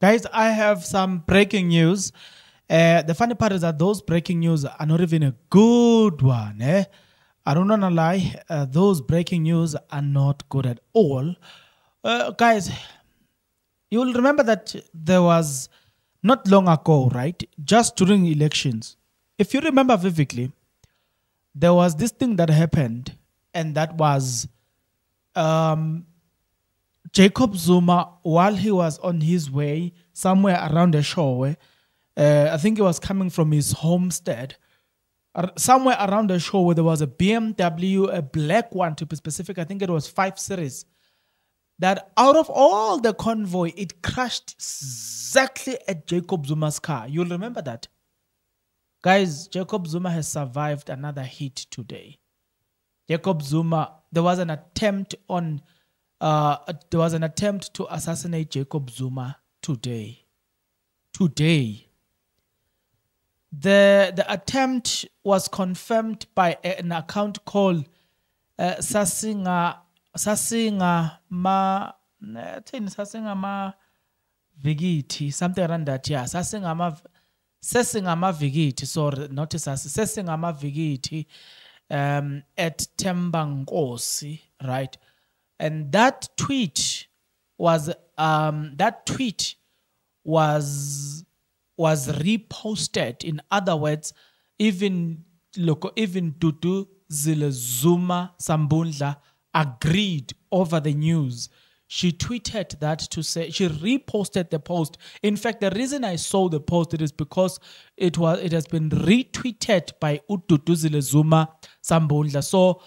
Guys, I have some breaking news. Uh, the funny part is that those breaking news are not even a good one. Eh? I don't wanna lie, uh, those breaking news are not good at all. Uh, guys, you will remember that there was not long ago, right? Just during elections. If you remember vividly, there was this thing that happened, and that was um, Jacob Zuma, while he was on his way somewhere around the shore, uh, I think he was coming from his homestead, somewhere around the shore where there was a BMW, a black one to be specific, I think it was 5 Series, that out of all the convoy, it crashed exactly at Jacob Zuma's car. You'll remember that. Guys, Jacob Zuma has survived another hit today. Jacob Zuma, there was an attempt on uh, there was an attempt to assassinate Jacob Zuma today. Today. The, the attempt was confirmed by an account called uh, Sasinga, Sasinga Ma. Sasinga Ma Vigiti. something around that yeah Ma Vigiti. sorry not Ma Vigiti um at Tembankosi right and that tweet was um, that tweet was was reposted. In other words, even look, even Dudu Zilezuma Zuma agreed over the news. She tweeted that to say she reposted the post. In fact, the reason I saw the post it is because it was it has been retweeted by Ududuzile Zuma Sambundla. So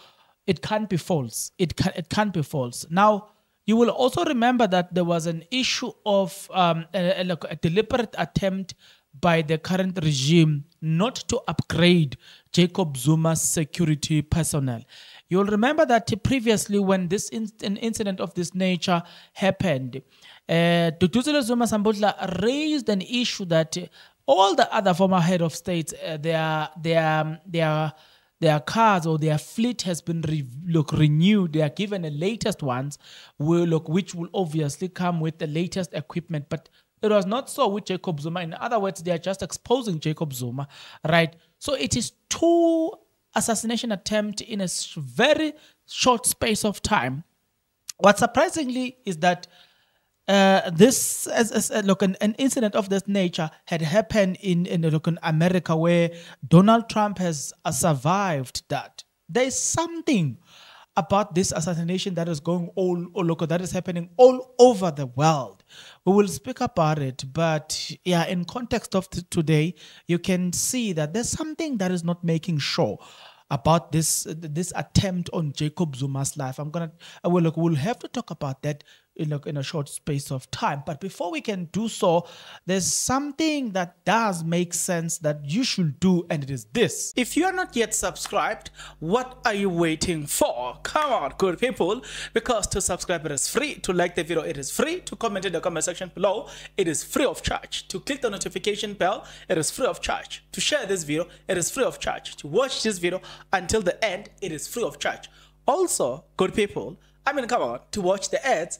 it can't be false. It, can, it can't be false. Now, you will also remember that there was an issue of um, a, a, a deliberate attempt by the current regime not to upgrade Jacob Zuma's security personnel. You'll remember that previously, when this in, an incident of this nature happened, uh, Duduzile Zuma Sambutla raised an issue that all the other former head of states, uh, their their their their cars or their fleet has been re look renewed. They are given the latest ones, will look which will obviously come with the latest equipment. But it was not so with Jacob Zuma. In other words, they are just exposing Jacob Zuma, right? So it is two assassination attempt in a very short space of time. What surprisingly is that uh, this as, as uh, look an, an, incident of this nature had happened in in look, in America where Donald Trump has uh, survived that there is something about this assassination that is going all, all that is happening all over the world we will speak about it but yeah in context of today you can see that there's something that is not making sure about this this attempt on Jacob Zuma's life. I'm gonna I uh, will look. We'll have to talk about that in a, in a short space of time. But before we can do so, there's something that does make sense that you should do, and it is this. If you are not yet subscribed, what are you waiting for? Come on, good people, because to subscribe it is free, to like the video it is free, to comment in the comment section below it is free of charge, to click the notification bell it is free of charge, to share this video it is free of charge, to watch this video until the end it is free of charge. Also, good people, I mean, come on, to watch the ads,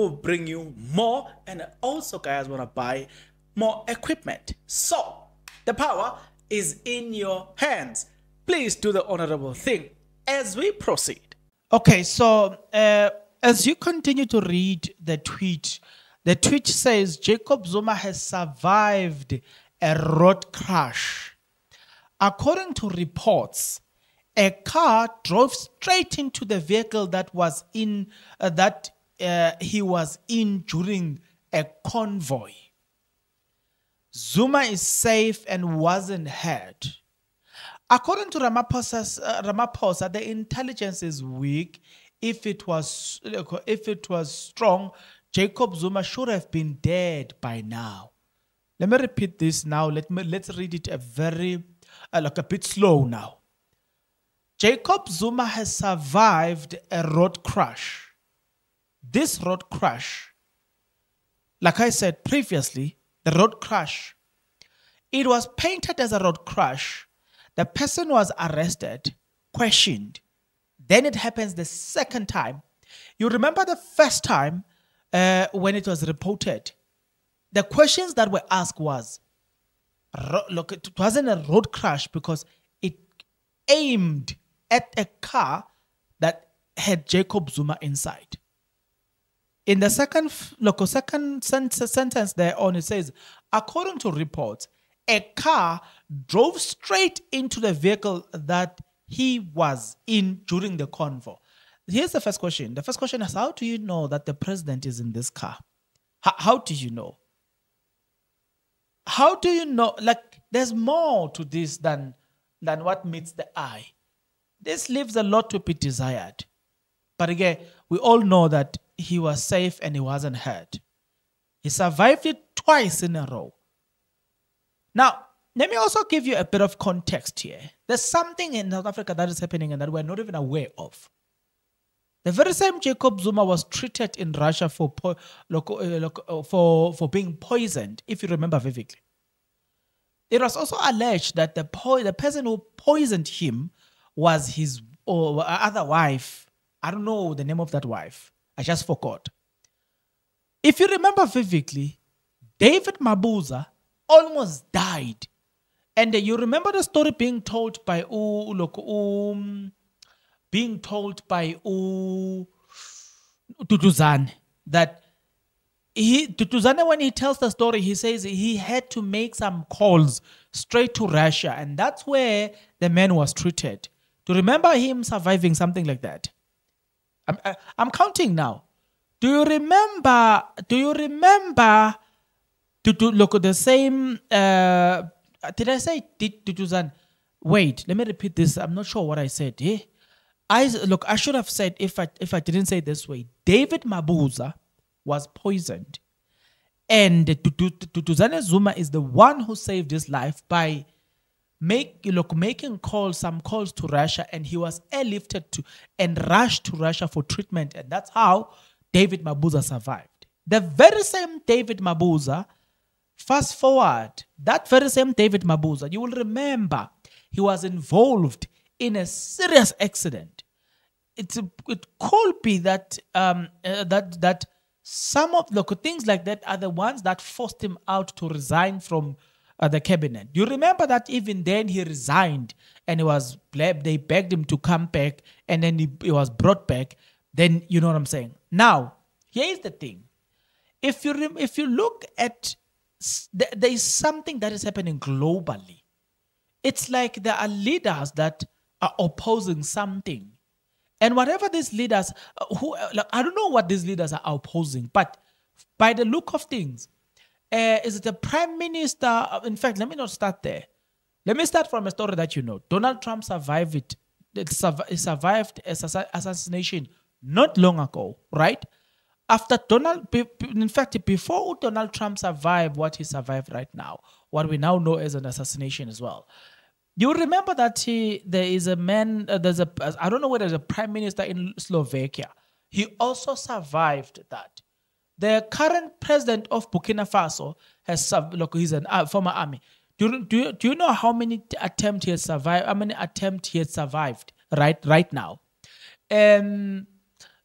will bring you more and also guys want to buy more equipment. So the power is in your hands. Please do the honorable thing as we proceed. Okay, so uh, as you continue to read the tweet, the tweet says Jacob Zuma has survived a road crash. According to reports, a car drove straight into the vehicle that was in uh, that uh, he was in during a convoy. Zuma is safe and wasn't hurt. According to Ramaphosa's, uh, Ramaphosa, the intelligence is weak. If it was if it was strong, Jacob Zuma should have been dead by now. Let me repeat this now. Let me let's read it a very uh, like a bit slow now. Jacob Zuma has survived a road crash this road crash, like I said previously, the road crash, it was painted as a road crash. The person was arrested, questioned. Then it happens the second time. You remember the first time uh, when it was reported, the questions that were asked was, look, it wasn't a road crash because it aimed at a car that had Jacob Zuma inside. In the second local second sentence there on it says, according to reports, a car drove straight into the vehicle that he was in during the convo. Here's the first question. The first question is how do you know that the president is in this car? how do you know? How do you know? Like there's more to this than than what meets the eye. This leaves a lot to be desired. But again, we all know that he was safe and he wasn't hurt. He survived it twice in a row. Now, let me also give you a bit of context here. There's something in South Africa that is happening and that we're not even aware of. The very same Jacob Zuma was treated in Russia for, po- uh, uh, for, for being poisoned, if you remember vividly. It was also alleged that the, po- the person who poisoned him was his or other wife. I don't know the name of that wife. I just forgot. If you remember vividly, David Mabuza almost died. And uh, you remember the story being told by Um, being told by U Tutuzane that he Tutuzane when he tells the story, he says he had to make some calls straight to Russia, and that's where the man was treated. To remember him surviving something like that. I'm, uh, I, am i am counting now. Do you remember? Do you remember? To do look at the same. Uh, did I say did Duduzan? Wait, let me repeat this. I'm not sure what I said. Eh? I look. I should have said if I if I didn't say this way. David Mabuza was poisoned, and Duduzane Zuma is the one who saved his life by make look making calls some calls to Russia and he was airlifted to and rushed to Russia for treatment and that's how David Mabuza survived. The very same David Mabuza fast forward that very same David Mabuza you will remember he was involved in a serious accident. It's, it could be that um, uh, that that some of the things like that are the ones that forced him out to resign from uh, the cabinet. You remember that even then he resigned and he was they begged him to come back and then he, he was brought back. Then you know what I'm saying. Now, here is the thing. If you if you look at th there is something that is happening globally. It's like there are leaders that are opposing something. And whatever these leaders uh, who uh, like, I don't know what these leaders are opposing, but by the look of things, uh, is the prime minister. Of, in fact, let me not start there. Let me start from a story that you know. Donald Trump survived it. it survived assassination not long ago, right? After Donald, in fact, before Donald Trump survived what he survived right now, what we now know as an assassination as well. You remember that he, there is a man, uh, there's a, I don't know whether there's a prime minister in Slovakia. He also survived that. The current president of Burkina Faso has served, look, he's a uh, former army. Do you, do, you, do you know how many attempts he has survived? How many attempts he has survived right right now? Um,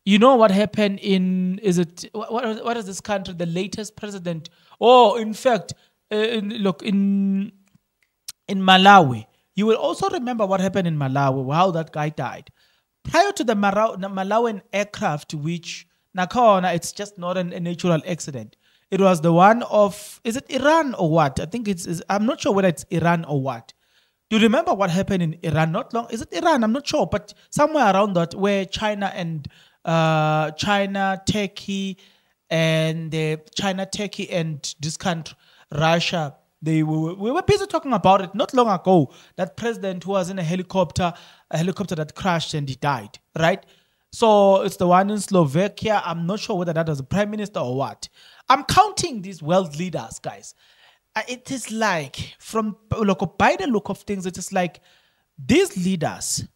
you know what happened in is it what what is this country? The latest president? Oh, in fact, uh, in, look in in Malawi. You will also remember what happened in Malawi, how that guy died. Prior to the Malawian aircraft, which nakhona it's just not an, a natural accident it was the one of is it iran or what i think it's, i'm not sure whether it's iran or what do you remember what happened in iran not long is it iran i'm not sure but somewhere around that where china and uh, china turkey and uh, china turkey and this country russia they were, we were busy talking about it not long ago that president who was in a helicopter a helicopter that crashed and he died right so it's the one in Slovakia. I'm not sure whether that was the prime minister or what. I'm counting these world leaders, guys. Uh, it is like, from look, by the look of things, it is like these leaders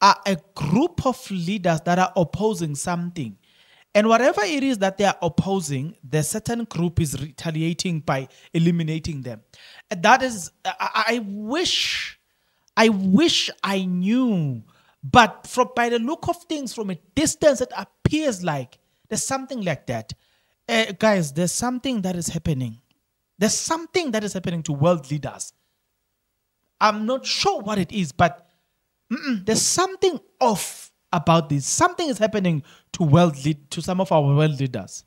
are a group of leaders that are opposing something. And whatever it is that they are opposing, the certain group is retaliating by eliminating them. That is, I, I wish, I wish I knew but from by the look of things from a distance, it appears like there's something like that. Uh, guys, there's something that is happening. There's something that is happening to world leaders. I'm not sure what it is, but there's something off about this. Something is happening to world lead to some of our world leaders.